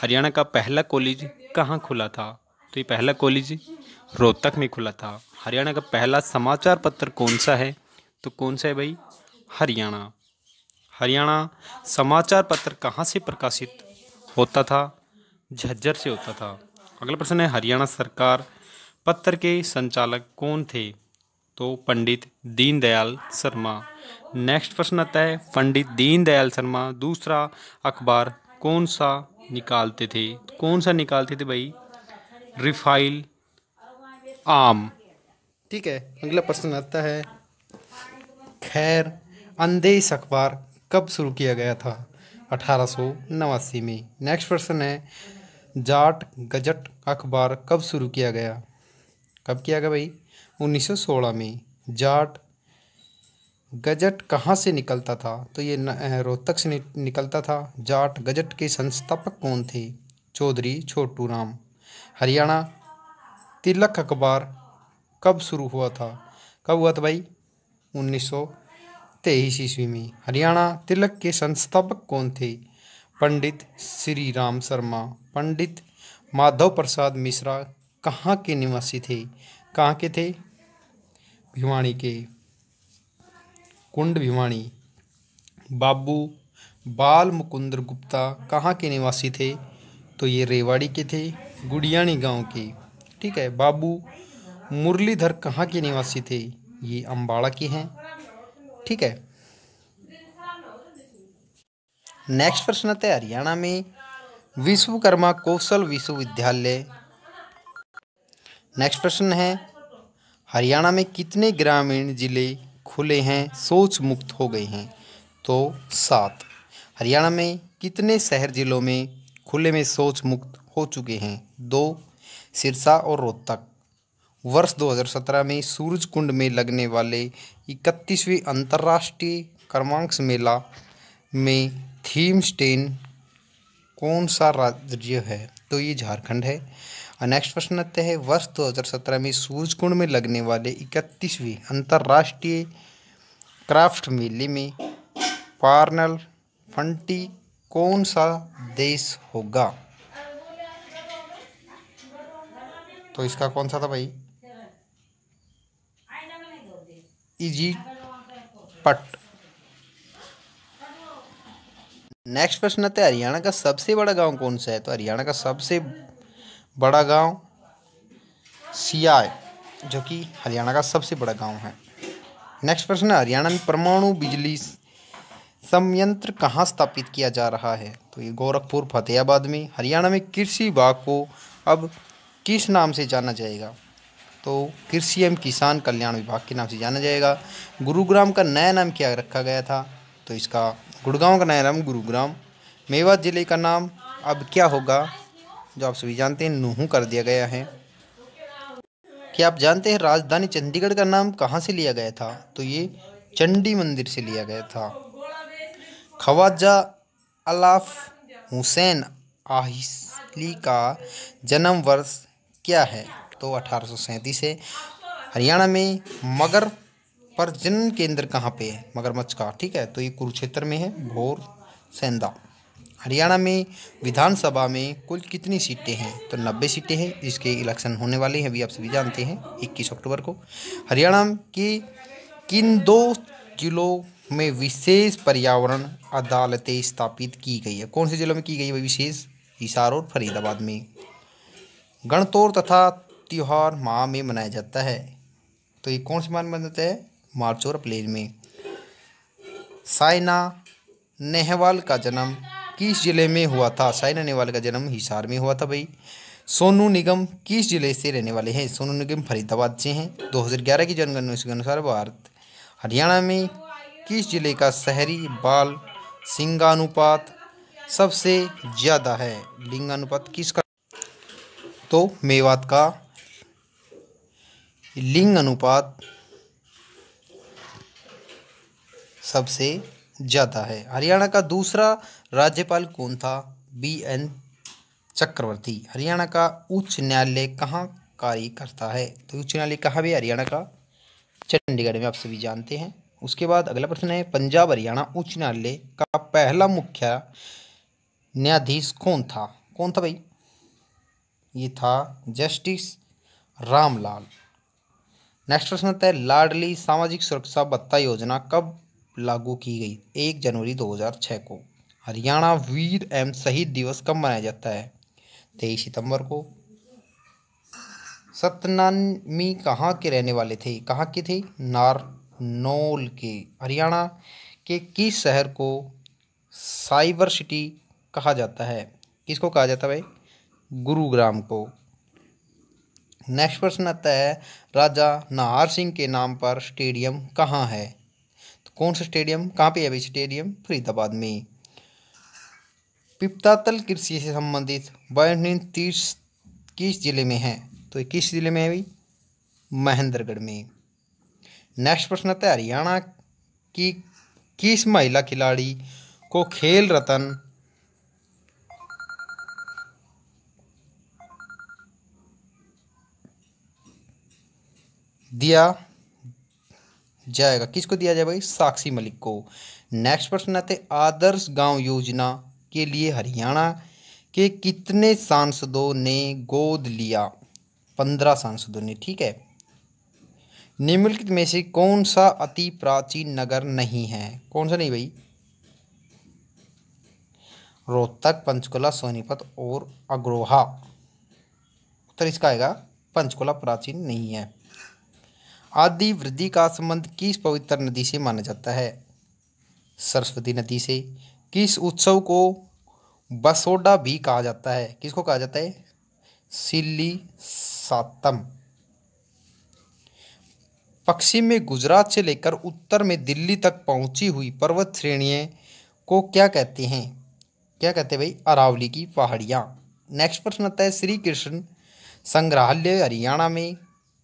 हरियाणा का पहला कॉलेज कहाँ खुला था तो ये पहला कॉलेज रोहतक में खुला था हरियाणा का पहला समाचार पत्र कौन सा है तो कौन सा है भाई हरियाणा हरियाणा समाचार पत्र कहाँ से प्रकाशित होता था झज्जर से होता था अगला प्रश्न है हरियाणा सरकार पत्र के संचालक कौन थे तो पंडित दीनदयाल शर्मा नेक्स्ट प्रश्न आता है पंडित दीनदयाल शर्मा दूसरा अखबार कौन सा निकालते थे तो कौन सा निकालते थे भाई रिफाइल आम ठीक है अगला प्रश्न आता है खैर अंदेश अखबार कब शुरू किया गया था अठारह में नेक्स्ट प्रश्न है जाट गजट अखबार कब शुरू किया गया कब किया गया भाई 1916 में जाट गजट कहाँ से निकलता था तो ये रोहतक से निकलता था जाट गजट के संस्थापक कौन थे चौधरी छोटू राम हरियाणा तिलक अखबार कब शुरू हुआ था कब हुआ था भाई उन्नीस सौ तेईस ईस्वी में हरियाणा तिलक के संस्थापक कौन थे पंडित श्री राम शर्मा पंडित माधव प्रसाद मिश्रा कहाँ के निवासी थे कहाँ के थे भिवाणी के कुंड भिवाणी बाबू बाल मुकुंदर गुप्ता कहाँ के निवासी थे तो ये रेवाड़ी के थे गुडियाणी गांव के ठीक है बाबू मुरलीधर कहाँ के निवासी थे ये अम्बाड़ा के हैं ठीक है नेक्स्ट प्रश्न है हरियाणा में विश्वकर्मा कौशल विश्वविद्यालय नेक्स्ट प्रश्न है हरियाणा में कितने ग्रामीण जिले खुले हैं सोच मुक्त हो गए हैं तो सात हरियाणा में कितने शहर जिलों में खुले में सोच मुक्त हो चुके हैं दो सिरसा और रोहतक वर्ष 2017 में सूरजकुंड में लगने वाले इकतीसवीं अंतर्राष्ट्रीय क्रमांक मेला में थीम स्टेन कौन सा राज्य है तो ये झारखंड है नेक्स्ट प्रश्न आते है वर्ष 2017 में सूरजकुंड में लगने वाले इकतीसवीं अंतर्राष्ट्रीय क्राफ्ट मेले में पार्नल फंटी कौन सा देश होगा तो इसका कौन सा था भाई इजी पट नेक्स्ट प्रश्न आता है तो हरियाणा का सबसे बड़ा गांव कौन सा है तो हरियाणा का सबसे बड़ा गांव सिया जो कि हरियाणा का सबसे बड़ा गांव है नेक्स्ट प्रश्न है हरियाणा में परमाणु बिजली संयंत्र कहाँ स्थापित किया जा रहा है तो ये गोरखपुर फतेहाबाद में हरियाणा में कृषि विभाग को अब किस नाम से जाना जाएगा तो कृषि एवं किसान कल्याण विभाग के नाम से जाना जाएगा गुरुग्राम का नया नाम क्या रखा गया था तो इसका गुड़गांव का नया नाम गुरुग्राम मेवात ज़िले का नाम अब क्या होगा जो आप सभी जानते हैं नूह कर दिया गया है क्या आप जानते हैं राजधानी चंडीगढ़ का नाम कहाँ से लिया गया था तो ये चंडी मंदिर से लिया गया था ख्वाजा अलाफ हुसैन आहिसली का जन्म वर्ष क्या है तो अठारह है हरियाणा में मगर पर जन्म केंद्र कहाँ पे है मगरमच्छ का ठीक है तो ये कुरुक्षेत्र में है भोर सेंधा हरियाणा में विधानसभा में कुल कितनी सीटें हैं तो 90 सीटें हैं जिसके इलेक्शन होने वाले हैं अभी आप सभी जानते हैं 21 अक्टूबर को हरियाणा की किन दो जिलों में विशेष पर्यावरण अदालतें स्थापित की गई है कौन से जिलों में की गई है विशेष हिसार और फरीदाबाद में गणतौर तथा त्यौहार माह में मनाया जाता है तो ये कौन से माह में मनाया जाता है मार्च और अप्रैल में साइना नेहवाल का जन्म किस जिले में हुआ था साइना नेहवाल का जन्म हिसार में हुआ था भाई सोनू निगम किस जिले से रहने वाले हैं सोनू निगम फरीदाबाद से हैं 2011 की जनगणना के अनुसार भारत हरियाणा में किस जिले का शहरी बाल सिंगानुपात सबसे ज़्यादा है लिंगानुपात किसका तो मेवात का लिंग अनुपात सबसे जाता है हरियाणा का दूसरा राज्यपाल कौन था बी एन चक्रवर्ती हरियाणा का उच्च न्यायालय कहाँ कार्य करता है तो उच्च न्यायालय कहाँ भी हरियाणा का चंडीगढ़ में आप सभी जानते हैं उसके बाद अगला प्रश्न है पंजाब हरियाणा उच्च न्यायालय का पहला मुख्य न्यायाधीश कौन था कौन था भाई ये था जस्टिस रामलाल नेक्स्ट प्रश्न होता है लाडली सामाजिक सुरक्षा भत्ता योजना कब लागू की गई एक जनवरी 2006 को हरियाणा वीर एवं शहीद दिवस कब मनाया जाता है तेईस सितंबर को सतनामी कहाँ के रहने वाले थे कहाँ के थे नारनौल के हरियाणा के किस शहर को साइबर सिटी कहा जाता है किसको कहा जाता है भाई गुरुग्राम को नेक्स्ट प्रश्न आता है राजा नाहर सिंह के नाम पर स्टेडियम कहाँ है कौन सा स्टेडियम कहाँ पे है भाई स्टेडियम फरीदाबाद में पिपतातल कृषि से संबंधित वायु तीस किस जिले में है तो किस जिले में है भाई महेंद्रगढ़ में नेक्स्ट प्रश्न आता है हरियाणा की किस महिला खिलाड़ी को खेल रतन दिया जाएगा किसको दिया जाए भाई साक्षी मलिक को नेक्स्ट प्रश्न आते आदर्श गांव योजना के लिए हरियाणा के कितने सांसदों ने गोद लिया पंद्रह सांसदों ने ठीक है निम्नलिखित में से कौन सा अति प्राचीन नगर नहीं है कौन सा नहीं भाई रोहतक पंचकुला सोनीपत और अग्रोहा उत्तर इसका आएगा पंचकुला प्राचीन नहीं है आदि वृद्धि का संबंध किस पवित्र नदी से माना जाता है सरस्वती नदी से किस उत्सव को बसोडा भी कहा जाता है किसको कहा जाता है सिल्ली सातम पश्चिम में गुजरात से लेकर उत्तर में दिल्ली तक पहुंची हुई पर्वत श्रेणियों को क्या कहते हैं क्या कहते हैं भाई अरावली की पहाड़ियाँ नेक्स्ट प्रश्न आता है श्री कृष्ण संग्रहालय हरियाणा में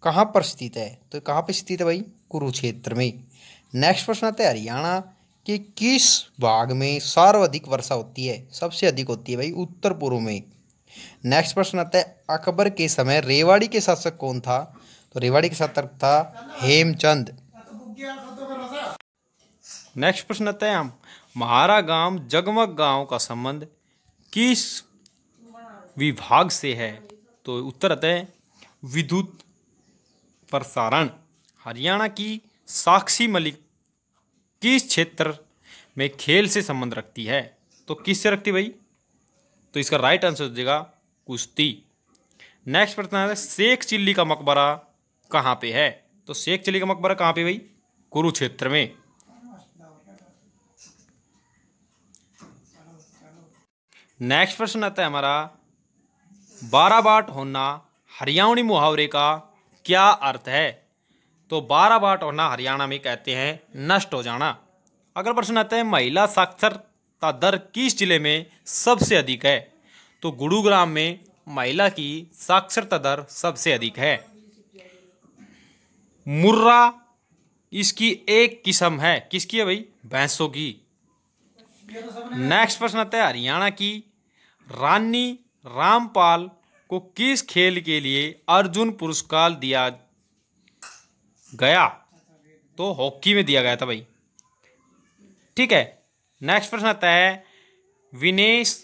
कहाँ पर स्थित है तो कहाँ पर स्थित है भाई कुरुक्षेत्र में नेक्स्ट प्रश्न आता है हरियाणा के किस भाग में सर्वाधिक वर्षा होती है सबसे अधिक होती है भाई उत्तर पूर्व में नेक्स्ट प्रश्न आता है अकबर के समय रेवाड़ी के शासक कौन था तो रेवाड़ी के शासक था हेमचंद नेक्स्ट प्रश्न आता है हम महारा गांव जगमग गांव का संबंध किस विभाग से है तो उत्तर आता है विद्युत प्रसारण हरियाणा की साक्षी मलिक किस क्षेत्र में खेल से संबंध रखती है तो किस से रखती भाई तो इसका राइट आंसर हो जाएगा कुश्ती नेक्स्ट प्रश्न है शेख चिल्ली का मकबरा कहाँ पे है तो शेख चिल्ली का मकबरा कहाँ पे भाई कुरुक्षेत्र में नेक्स्ट प्रश्न आता है हमारा बाराबाट होना हरियाणी मुहावरे का क्या अर्थ है तो बारह बाट होना हरियाणा में कहते हैं नष्ट हो जाना अगला प्रश्न आता है महिला साक्षरता दर किस जिले में सबसे अधिक है तो गुरुग्राम में महिला की साक्षरता दर सबसे अधिक है मुर्रा इसकी एक किस्म है किसकी है भाई भैंसों की नेक्स्ट प्रश्न आता है हरियाणा की रानी रामपाल को किस खेल के लिए अर्जुन पुरस्कार दिया गया तो हॉकी में दिया गया था भाई ठीक है नेक्स्ट प्रश्न आता है विनेश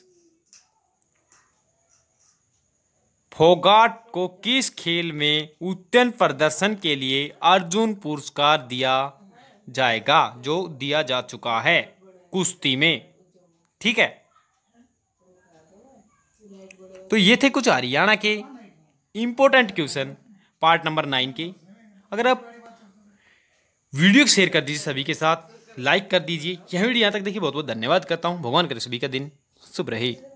फोगाट को किस खेल में उत्तन प्रदर्शन के लिए अर्जुन पुरस्कार दिया जाएगा जो दिया जा चुका है कुश्ती में ठीक है तो ये थे कुछ हरियाणा के important question part number nine के अगर आप वीडियो शेयर कर दीजिए सभी के साथ लाइक कर दीजिए यह वीडियो यहाँ तक देखिए बहुत बहुत धन्यवाद करता हूँ भगवान करे सभी का दिन शुभ रहे